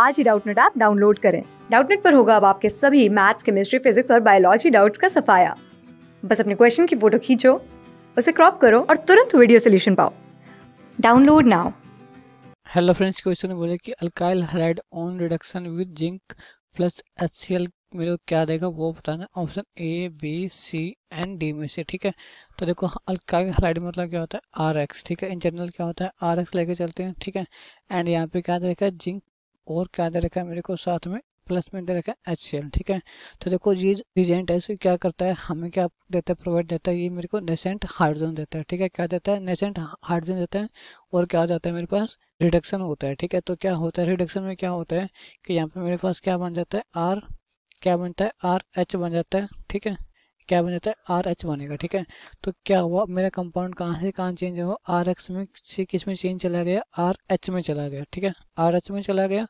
आज ही Doubtnut app download करें डाउटनेट पर होगा अब आपके सभी मैथ्स केमिस्ट्री फिजिक्स और बायोलॉजी डाउट्स का सफाया बस अपने क्वेश्चन की फोटो खींचो उसे क्रॉप करो और तुरंत वीडियो सोल्यूशन पाओ download now hello friends question बोले कि alkyl halide on reduction with zinc plus H C L मेरे को क्या देगा वो बताना option A B C and D में से ठीक है तो देखो अल्काइल हाइड मतलब क्या होता है आर एक्स ठीक है इन जनरल क्या होता है आर एक्स लेके चलते हैं ठीक है एंड यहाँ पे क्या देखा जिंक और क्या दे रखा है मेरे को साथ में प्लस में दे रखा है एच ठीक है तो देखो ये रिजेंट है इसे क्या करता है हमें क्या देता है प्रोवाइड देता है ये मेरे को नेसेंट हाइड्रोजन देता है ठीक है क्या देता है नेसेंट हाइड्रोजन देता है और क्या जाता है मेरे पास रिडक्शन होता है ठीक है तो क्या होता है रिडक्शन में क्या होता है कि यहाँ पर मेरे पास क्या बन जाता है आर क्या बनता है आर एच बन जाता है ठीक है क्या बन जाता है आर एच बनेगा ठीक है तो क्या हुआ मेरा कंपाउंड कहाँ से कहाँ चेंज हुआ आर एक्स में से किस में चेंज चला गया आर एच में चला गया ठीक है आर एच में चला गया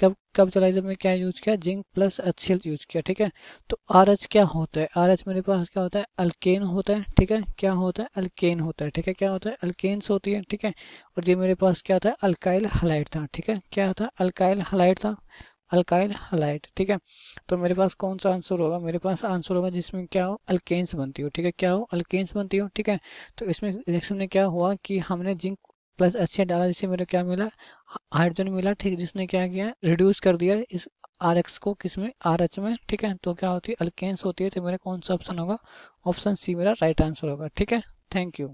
कब कब चला जब मैं क्या यूज किया जिंक प्लस एच यूज किया ठीक है तो आर एच क्या होता है आर एच मेरे पास क्या होता है अल्केन होता है ठीक है क्या होता है अल्केन होता है ठीक है क्या होता है अल्केन्स होती है ठीक है और ये मेरे पास क्या था अल्काइल हलाइट था ठीक है क्या था अल्काइल हलाइट था अल्काइल हलाइट ठीक है तो मेरे पास कौन सा आंसर होगा मेरे पास आंसर होगा जिसमें क्या हो अल्केन्स बनती हो ठीक है क्या हो अल्केन्स बनती हो ठीक है तो इसमें इलेक्शन में क्या हुआ कि हमने जिंक प्लस अच्छे डाला जिससे मेरा क्या मिला हाइड्रोजन मिला ठीक जिसने क्या किया रिड्यूस कर दिया इस आर एक्स को किस में आर एच में ठीक है तो क्या होती है अल्केन्स होती है तो मेरा कौन सा ऑप्शन होगा ऑप्शन सी मेरा राइट आंसर होगा ठीक है थैंक यू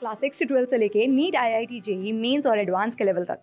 क्लास सिक्स से ट्वेल्थ से लेके NEET I I T JEE mains और एडवांस के लेवल तक